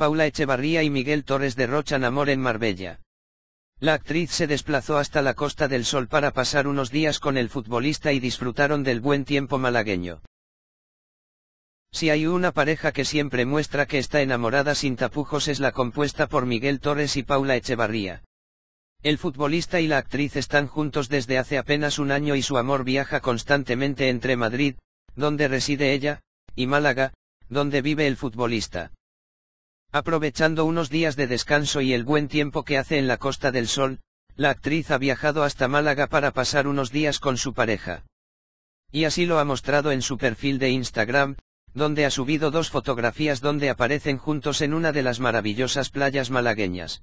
Paula Echevarría y Miguel Torres derrochan amor en Marbella. La actriz se desplazó hasta la Costa del Sol para pasar unos días con el futbolista y disfrutaron del buen tiempo malagueño. Si hay una pareja que siempre muestra que está enamorada sin tapujos es la compuesta por Miguel Torres y Paula Echevarría. El futbolista y la actriz están juntos desde hace apenas un año y su amor viaja constantemente entre Madrid, donde reside ella, y Málaga, donde vive el futbolista. Aprovechando unos días de descanso y el buen tiempo que hace en la Costa del Sol, la actriz ha viajado hasta Málaga para pasar unos días con su pareja. Y así lo ha mostrado en su perfil de Instagram, donde ha subido dos fotografías donde aparecen juntos en una de las maravillosas playas malagueñas.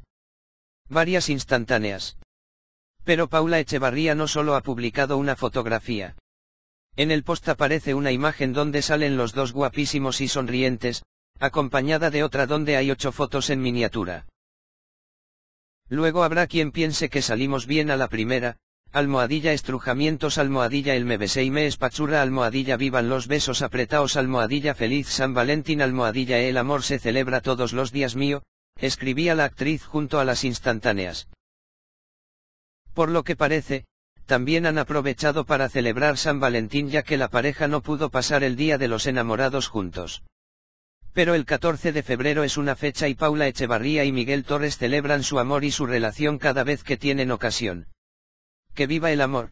Varias instantáneas. Pero Paula Echevarría no solo ha publicado una fotografía. En el post aparece una imagen donde salen los dos guapísimos y sonrientes, acompañada de otra donde hay ocho fotos en miniatura. Luego habrá quien piense que salimos bien a la primera, almohadilla estrujamientos almohadilla el me besé y me espachura almohadilla vivan los besos apretaos almohadilla feliz San Valentín almohadilla el amor se celebra todos los días mío, escribía la actriz junto a las instantáneas. Por lo que parece, también han aprovechado para celebrar San Valentín ya que la pareja no pudo pasar el día de los enamorados juntos. Pero el 14 de febrero es una fecha y Paula Echevarría y Miguel Torres celebran su amor y su relación cada vez que tienen ocasión. ¡Que viva el amor!